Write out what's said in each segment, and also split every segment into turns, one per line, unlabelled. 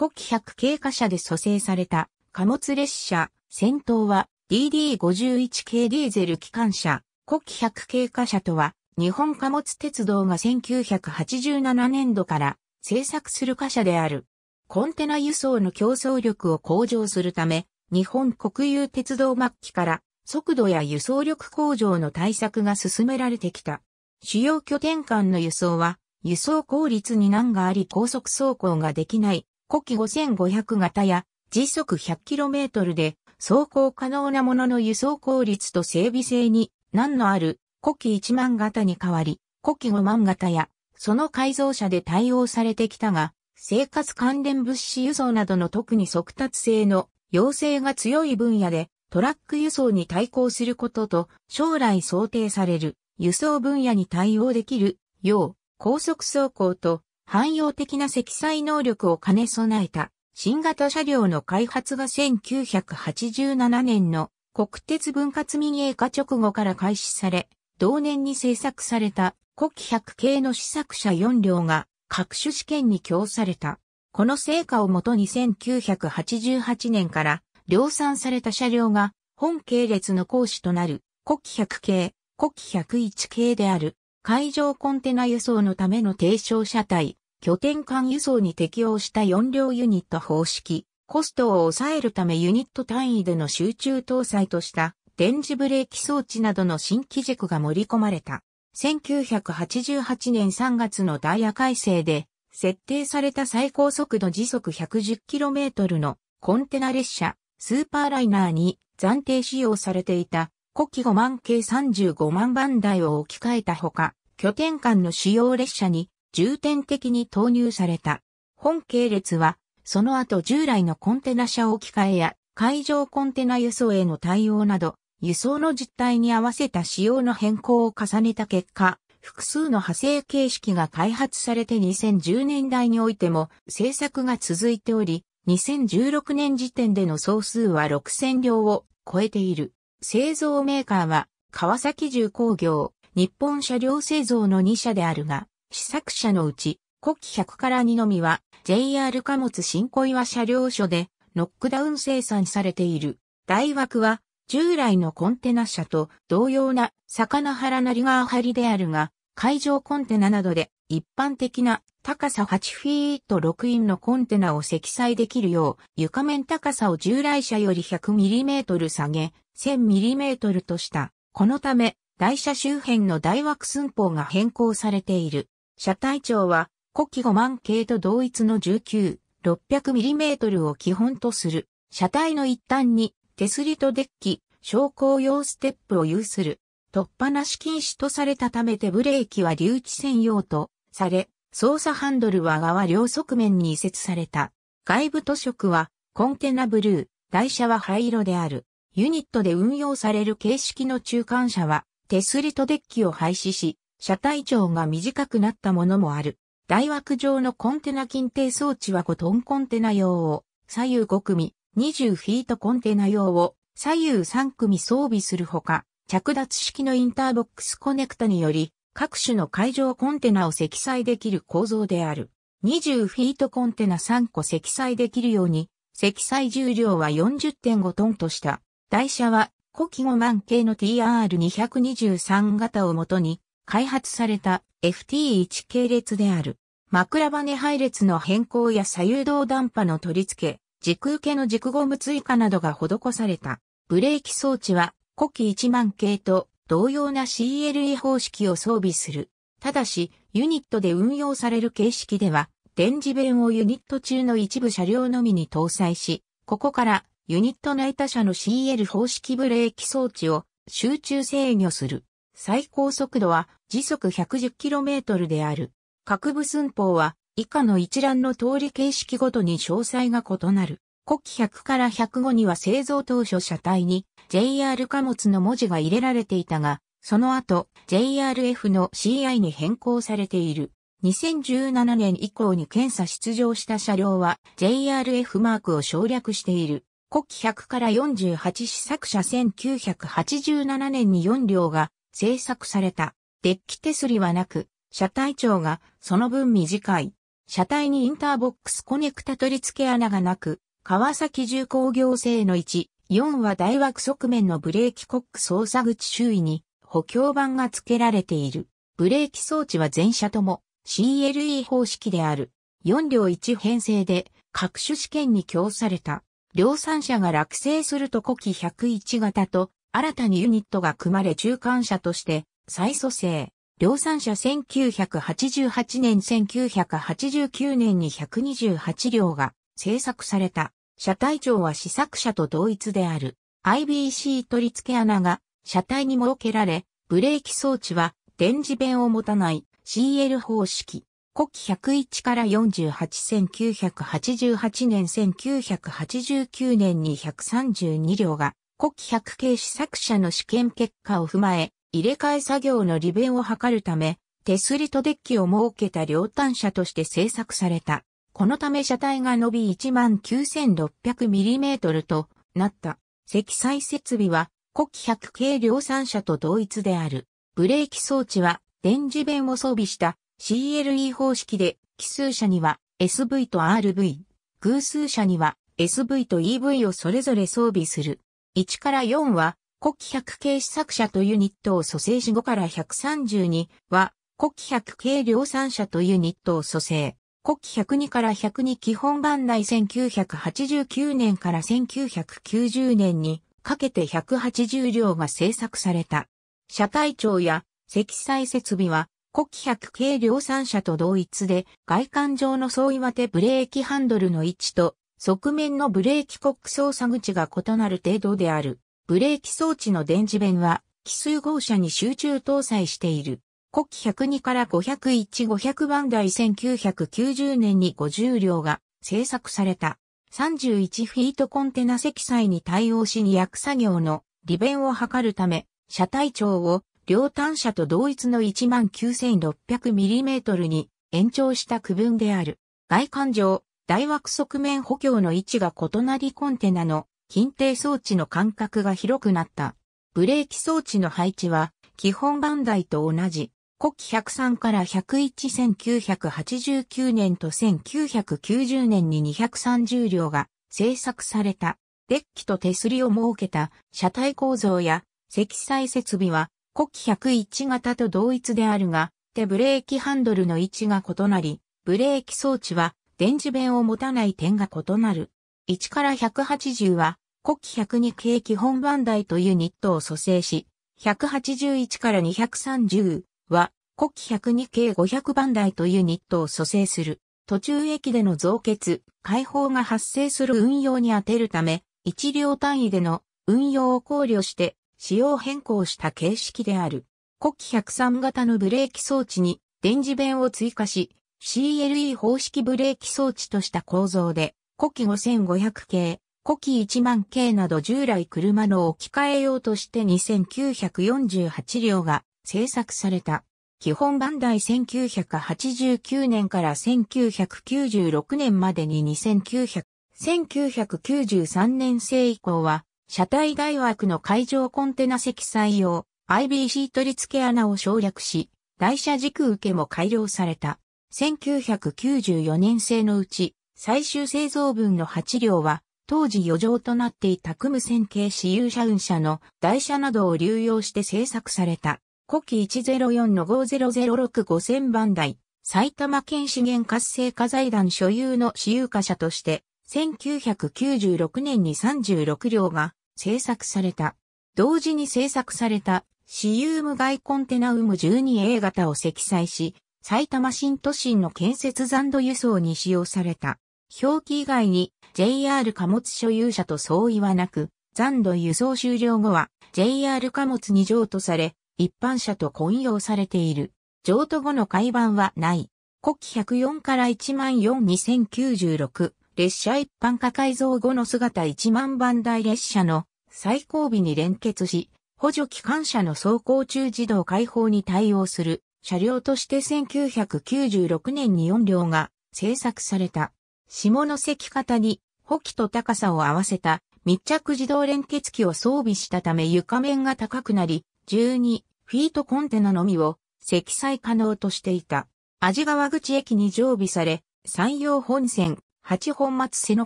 古希100系貨車で蘇生された貨物列車、先頭は DD51 系ディーゼル機関車、古希100系貨車とは、日本貨物鉄道が1987年度から製作する貨車である。コンテナ輸送の競争力を向上するため、日本国有鉄道末期から速度や輸送力向上の対策が進められてきた。主要拠点間の輸送は、輸送効率に難があり高速走行ができない古希5500型や時速 100km で走行可能なものの輸送効率と整備性に何のある古希1万型に代わり、古希5万型やその改造車で対応されてきたが、生活関連物資輸送などの特に速達性の要請が強い分野でトラック輸送に対抗することと将来想定される輸送分野に対応できるよう高速走行と汎用的な積載能力を兼ね備えた新型車両の開発が1987年の国鉄分割民営化直後から開始され、同年に製作された国100系の試作車4両が各種試験に供された。この成果をもとに1988年から量産された車両が本系列の講師となる国100系、国101系である海上コンテナ輸送のための提唱車体、拠点間輸送に適応した4両ユニット方式、コストを抑えるためユニット単位での集中搭載とした電磁ブレーキ装置などの新機軸が盛り込まれた。1988年3月のダイヤ改正で設定された最高速度時速 110km のコンテナ列車スーパーライナーに暫定使用されていた古希5万系35万番台を置き換えたほか、拠点間の使用列車に重点的に投入された。本系列は、その後従来のコンテナ車置き換えや海上コンテナ輸送への対応など、輸送の実態に合わせた仕様の変更を重ねた結果、複数の派生形式が開発されて2010年代においても制作が続いており、2016年時点での総数は6000両を超えている。製造メーカーは川崎重工業、日本車両製造の2社であるが、試作車のうち、古希100から2のみは JR 貨物新小岩車両所でノックダウン生産されている。大枠は従来のコンテナ車と同様な魚原なりが張りであるが、海上コンテナなどで一般的な高さ8フィート6インのコンテナを積載できるよう床面高さを従来車より 100mm 下げ 1000mm とした。このため台車周辺の台枠寸法が変更されている。車体長は、古希5万系と同一の 19,600mm を基本とする。車体の一端に、手すりとデッキ、昇降用ステップを有する。突破なし禁止とされたためてブレーキは留置専用とされ、操作ハンドルは側両側面に移設された。外部塗色はコンテナブルー、台車は灰色である。ユニットで運用される形式の中間車は手すりとデッキを廃止し、車体長が短くなったものもある。大枠上のコンテナ禁定装置は5トンコンテナ用を左右5組、20フィートコンテナ用を左右3組装備するほか、着脱式のインターボックスコネクタにより、各種の海上コンテナを積載できる構造である。20フィートコンテナ3個積載できるように、積載重量は40.5トンとした。台車は、古希5万系の TR223 型をもとに、開発された FT1 系列である。枕羽配列の変更や左右動ダンパの取り付け、軸受けの軸ゴム追加などが施された。ブレーキ装置は、古希1万系と同様な CLE 方式を装備する。ただし、ユニットで運用される形式では、電磁弁をユニット中の一部車両のみに搭載し、ここからユニット内他車の CL 方式ブレーキ装置を集中制御する。最高速度は時速 110km である。各部寸法は以下の一覧の通り形式ごとに詳細が異なる。国旗100から105には製造当初車体に JR 貨物の文字が入れられていたが、その後 JRF の CI に変更されている。2017年以降に検査出場した車両は JRF マークを省略している。国希100から48試作車1987年に4両が製作された。デッキ手すりはなく、車体長がその分短い。車体にインターボックスコネクタ取り付け穴がなく、川崎重工業製の1、4は大枠側面のブレーキコック操作口周囲に補強板が付けられている。ブレーキ装置は全車とも CLE 方式である。4両1編成で各種試験に供された。量産車が落成すると古希101型と新たにユニットが組まれ中間車として再組成。量産車1988年1989年に128両が製作された。車体長は試作車と同一である。IBC 取り付け穴が車体に設けられ、ブレーキ装置は電磁弁を持たない CL 方式。古期101から481988年1989年に132両が古希百景試作者の試験結果を踏まえ、入れ替え作業の利便を図るため、手すりとデッキを設けた両端車として製作された。このため車体が伸び 19,600mm となった。積載設備は、古希百景量産車と同一である。ブレーキ装置は、電磁弁を装備した CLE 方式で、奇数車には SV と RV、偶数車には SV と EV をそれぞれ装備する。1から4は、古希100系試作者とユニットを蘇生し5から132は、古希100系量産者とユニットを蘇生。古希102から102基本番内1989年から1990年にかけて180両が製作された。車体長や積載設備は古希100系量産者と同一で外観上の相違わてブレーキハンドルの位置と側面のブレーキコック操作口が異なる程度である。ブレーキ装置の電磁弁は、奇数号車に集中搭載している。国希102から501、500番台1990年に50両が製作された。31フィートコンテナ積載に対応しに役作業の利便を図るため、車体長を両端車と同一の 19,600mm に延長した区分である。外観上、大枠側面補強の位置が異なりコンテナの近定装置の間隔が広くなった。ブレーキ装置の配置は基本番台と同じ。古希103から1011989年と1990年に230両が製作された。デッキと手すりを設けた車体構造や積載設備は古希101型と同一であるが、手ブレーキハンドルの位置が異なり、ブレーキ装置は電磁弁を持たない点が異なる。1から180は、国旗102系基本番台というニットを蘇生し、181から230は、国旗102系500番台というニットを蘇生する。途中駅での増結、解放が発生する運用に当てるため、1両単位での運用を考慮して仕様変更した形式である。国旗103型のブレーキ装置に電磁弁を追加し、CLE 方式ブレーキ装置とした構造で、古希5500系、古希1万系など従来車の置き換え用として2948両が製作された。基本版第1989年から1996年までに2900、1993年生以降は、車体外枠の海上コンテナ積載用 IBC 取り付け穴を省略し、台車軸受けも改良された。1994年製のうち、最終製造分の8両は、当時余剰となっていたクム線形私有車運車の台車などを流用して製作された。古希104の50065000番台、埼玉県資源活性化財団所有の私有貨車として、1996年に36両が製作された。同時に製作された、私有無外コンテナウム 12A 型を積載し、埼玉新都心の建設残土輸送に使用された。表記以外に JR 貨物所有者と相違はなく、残土輸送終了後は JR 貨物に譲渡され、一般車と混用されている。譲渡後の改版はない。国旗104から1 4 2 0 9 6列車一般化改造後の姿1万番台列車の最後尾に連結し、補助機関車の走行中自動開放に対応する車両として1996年に4両が製作された。下の関型に、補機と高さを合わせた密着自動連結機を装備したため床面が高くなり、12フィートコンテナのみを積載可能としていた。味川口駅に常備され、山陽本線、八本松瀬野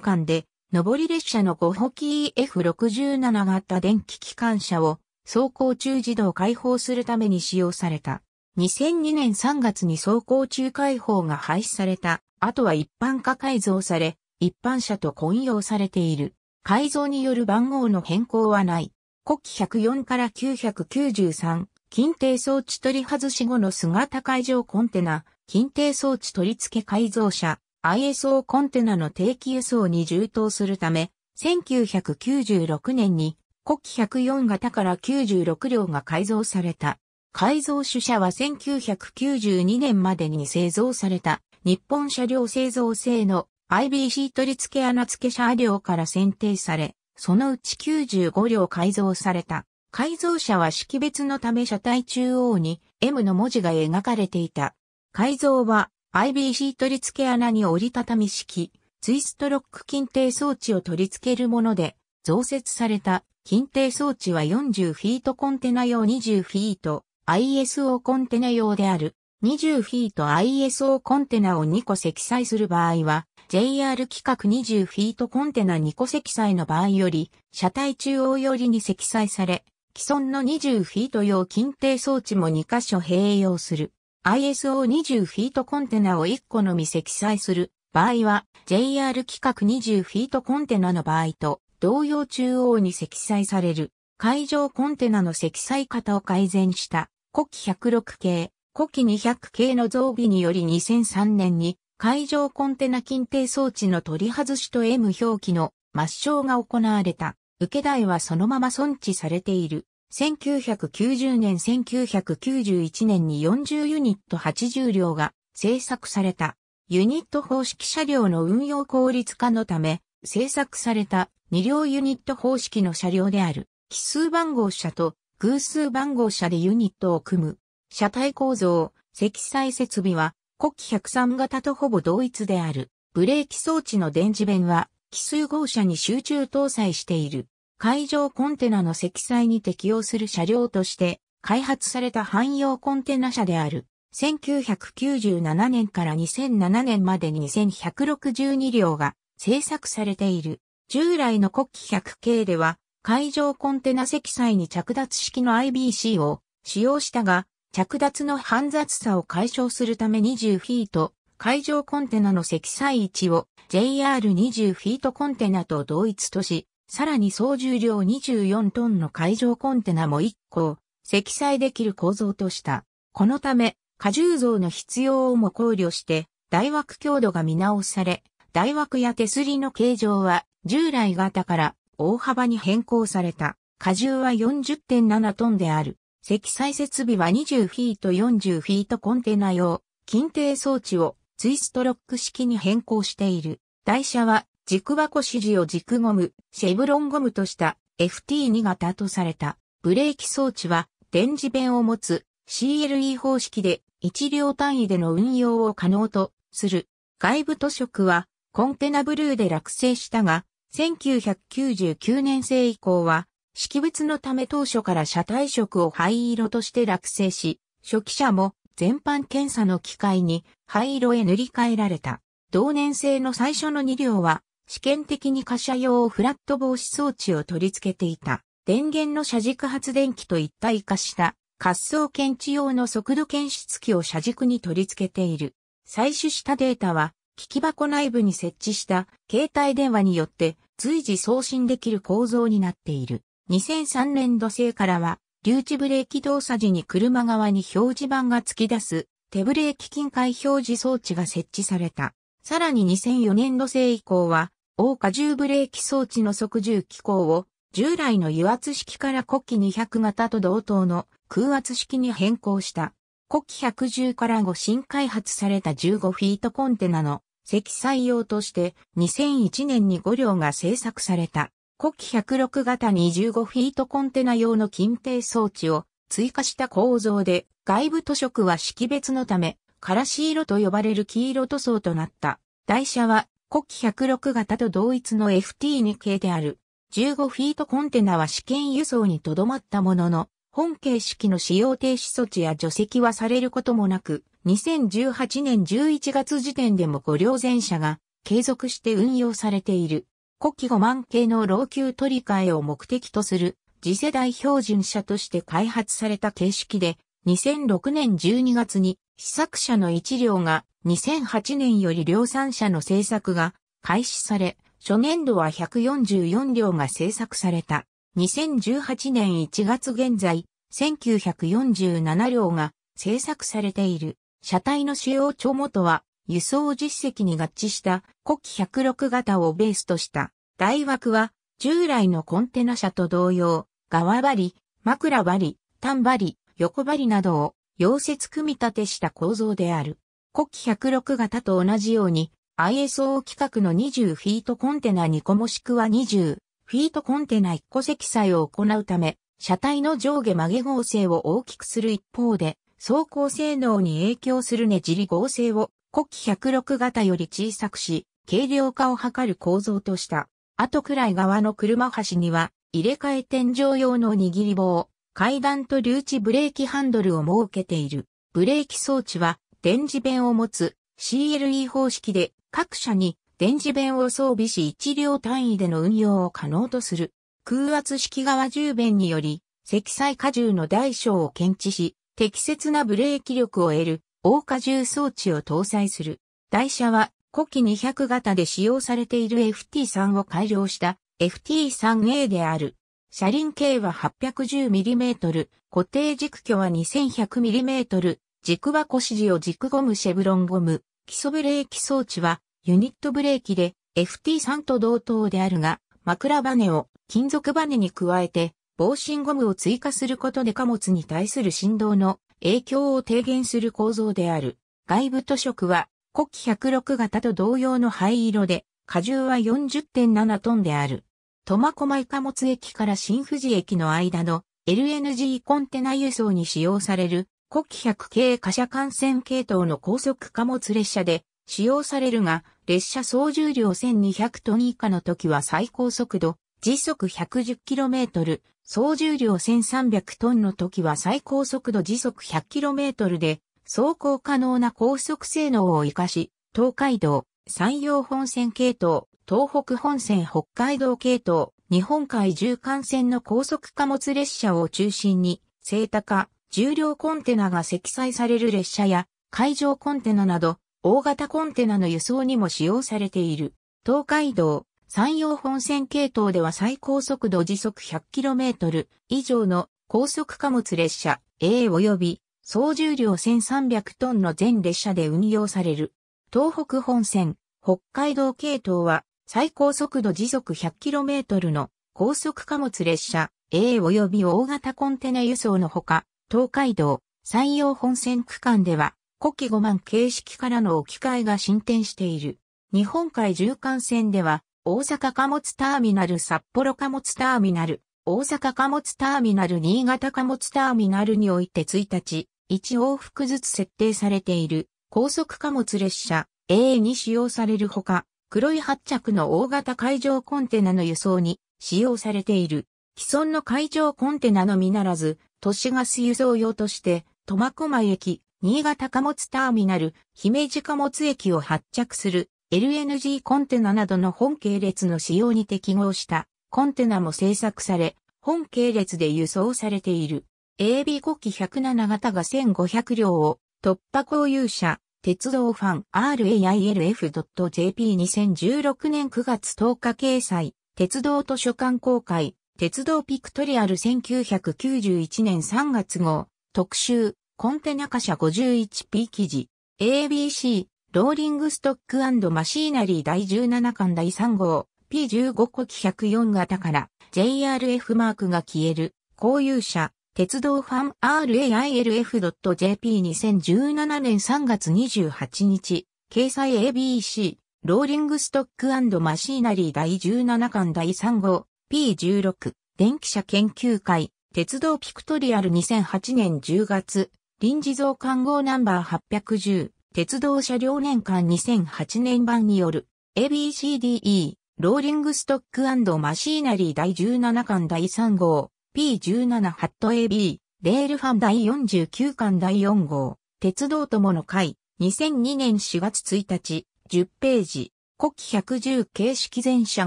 間で、上り列車の5補機 F67 型電気機関車を走行中自動開放するために使用された。2002年3月に走行中解放が廃止された、あとは一般化改造され、一般車と混用されている。改造による番号の変更はない。国旗104から993、近定装置取り外し後の姿解錠コンテナ、近定装置取り付け改造車、ISO コンテナの定期輸送に充当するため、1996年に国旗104型から96両が改造された。改造主車は1992年までに製造された日本車両製造製の IBC 取り付け穴付け車両から選定され、そのうち95両改造された。改造車は識別のため車体中央に M の文字が描かれていた。改造は IBC 取り付け穴に折りたたみ式、ツイストロック禁定装置を取り付けるもので、増設された緊定装置は40フィートコンテナ用20フィート、ISO コンテナ用である20フィート ISO コンテナを2個積載する場合は JR 規格20フィートコンテナ2個積載の場合より車体中央寄りに積載され既存の20フィート用近定装置も2箇所併用する ISO20 フィートコンテナを1個のみ積載する場合は JR 規格20フィートコンテナの場合と同様中央に積載される海上コンテナの積載方を改善した古希106系、古希200系の増備により2003年に海上コンテナ禁定装置の取り外しと M 表記の抹消が行われた。受け台はそのまま存置されている。1990年1991年に40ユニット80両が製作された。ユニット方式車両の運用効率化のため製作された2両ユニット方式の車両である。奇数番号車と偶数番号車でユニットを組む。車体構造、積載設備は、国旗103型とほぼ同一である。ブレーキ装置の電磁弁は、奇数号車に集中搭載している。海上コンテナの積載に適用する車両として、開発された汎用コンテナ車である。1997年から2007年までに2162両が製作されている。従来の国旗100系では海上コンテナ積載に着脱式の IBC を使用したが、着脱の煩雑さを解消するため20フィート、海上コンテナの積載位置を JR20 フィートコンテナと同一とし、さらに総重量24トンの海上コンテナも1個積載できる構造とした。このため、荷重増の必要をも考慮して、大枠強度が見直され、大枠や手すりの形状は従来型から大幅に変更された。荷重は40.7トンである。積載設備は20フィート40フィートコンテナ用、近定装置をツイストロック式に変更している。台車は軸箱指示を軸ゴム、シェブロンゴムとした FT2 型とされた。ブレーキ装置は電磁弁を持つ CLE 方式で1両単位での運用を可能とする。外部塗色はコンテナブルーで落成したが、1999年生以降は、識別のため当初から車体色を灰色として落成し、初期車も全般検査の機会に灰色へ塗り替えられた。同年製の最初の2両は、試験的に貨車用フラット防止装置を取り付けていた。電源の車軸発電機と一体化した滑走検知用の速度検出器を車軸に取り付けている。採取したデータは、機器箱内部に設置した携帯電話によって随時送信できる構造になっている。2003年度製からは、留置ブレーキ動作時に車側に表示板が突き出す、手ブレーキ近海表示装置が設置された。さらに2004年度製以降は、大荷重ブレーキ装置の即重機構を、従来の油圧式から古希200型と同等の空圧式に変更した。古希110から後新開発された15フィートコンテナの積載用として2001年に5両が製作された、古旗106型25フィートコンテナ用の金定装置を追加した構造で、外部塗色は識別のため、カラシ色と呼ばれる黄色塗装となった。台車は古旗106型と同一の FT2 系である。15フィートコンテナは試験輸送にとどまったものの、本形式の使用停止措置や除籍はされることもなく、2018年11月時点でも5両全車が継続して運用されている。国旗5万系の老朽取り替えを目的とする次世代標準車として開発された形式で、2006年12月に試作車の1両が2008年より量産車の製作が開始され、初年度は144両が製作された。2018年1月現在、1947両が製作されている。車体の主要帳元は、輸送実績に合致した古希106型をベースとした。大枠は、従来のコンテナ車と同様、側張り、枕張り、単張り、横張りなどを溶接組み立てした構造である。古希106型と同じように、ISO 規格の20フィートコンテナ2個もしくは20フィートコンテナ1個積載を行うため、車体の上下曲げ合成を大きくする一方で、走行性能に影響するねじり合成を古希106型より小さくし、軽量化を図る構造とした。後くらい側の車端には、入れ替え天井用の握り棒、階段と留置ブレーキハンドルを設けている。ブレーキ装置は、電磁弁を持つ CLE 方式で、各社に電磁弁を装備し1両単位での運用を可能とする。空圧式側充弁により、積載荷重の大小を検知し、適切なブレーキ力を得る、大荷重装置を搭載する。台車は、古希200型で使用されている FT3 を改良した FT3A である。車輪径は 810mm、固定軸距は 2100mm、軸は腰地を軸ゴムシェブロンゴム、基礎ブレーキ装置はユニットブレーキで FT3 と同等であるが、枕バネを金属バネに加えて防振ゴムを追加することで貨物に対する振動の影響を低減する構造である。外部塗色は、古希106型と同様の灰色で、荷重は40.7トンである。苫小牧貨物駅から新富士駅の間の LNG コンテナ輸送に使用される古希100系貨車幹線系統の高速貨物列車で使用されるが、列車総重量1200トン以下の時は最高速度時速 110km、総重量1300トンの時は最高速度時速 100km で、走行可能な高速性能を活かし、東海道、山陽本線系統、東北本線北海道系統、日本海縦貫線の高速貨物列車を中心に、聖高、重量コンテナが積載される列車や、海上コンテナなど、大型コンテナの輸送にも使用されている。東海道、山陽本線系統では最高速度時速 100km 以上の高速貨物列車 A 及び総重量1300トンの全列車で運用される。東北本線、北海道系統は最高速度時速 100km の高速貨物列車 A 及び大型コンテナ輸送のほか、東海道、山陽本線区間では、古希5万形式からの置き換えが進展している。日本海縦貫線では、大阪貨物ターミナル札幌貨物ターミナル、大阪貨物ターミナル新潟貨物ターミナルにおいて1日、1往復ずつ設定されている高速貨物列車 A に使用されるほか、黒い発着の大型海上コンテナの輸送に使用されている。既存の海上コンテナのみならず、都市ガス輸送用として、苫小牧駅、新潟貨物ターミナル、姫路貨物駅を発着する LNG コンテナなどの本系列の使用に適合したコンテナも製作され、本系列で輸送されている。AB5 機107型が1500両を突破購有者、鉄道ファン railf.jp2016 年9月10日掲載、鉄道図書館公開、鉄道ピクトリアル1991年3月号、特集、コンテナ貨車 51P 記事、ABC、ローリングストックマシーナリー第17巻第3号、P15 個機104型から JRF マークが消える、公有車、鉄道ファン railf.jp2017 年3月28日、掲載 ABC、ローリングストックマシーナリー第17巻第3号、P16、電気車研究会、鉄道ピクトリアル2008年10月、臨時増刊号ナンバー810、鉄道車両年間2008年版による ABCDE ローリングストックマシーナリー第17巻第3号 P17 ハット AB レールファン第49巻第4号鉄道友の会2002年4月1日10ページ国旗110形式全車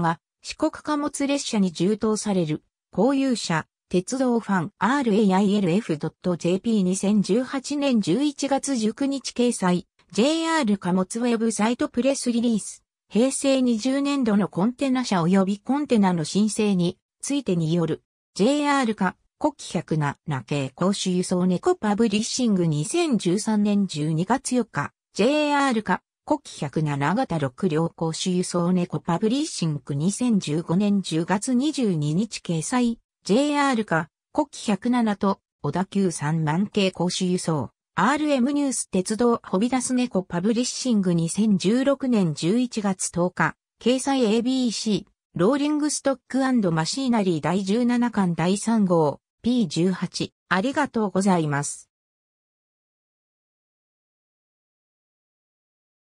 が四国貨物列車に充当される公有車鉄道ファン railf.jp2018 年11月19日掲載 JR 貨物ウェブサイトプレスリリース、平成20年度のコンテナ車及びコンテナの申請についてによる JR か？国1 0 7系公衆輸送猫パブリッシング2013年12月4日 JR か？国107型6両公衆輸送猫パブリッシング2015年10月22日掲載 JR か？国107と小田急3万系公衆輸送 RM ニュース鉄道ホビ出す猫パブリッシング2016年11月10日、掲載 ABC、ローリングストックマシーナリー第17巻第3号、P18、ありがとうございます。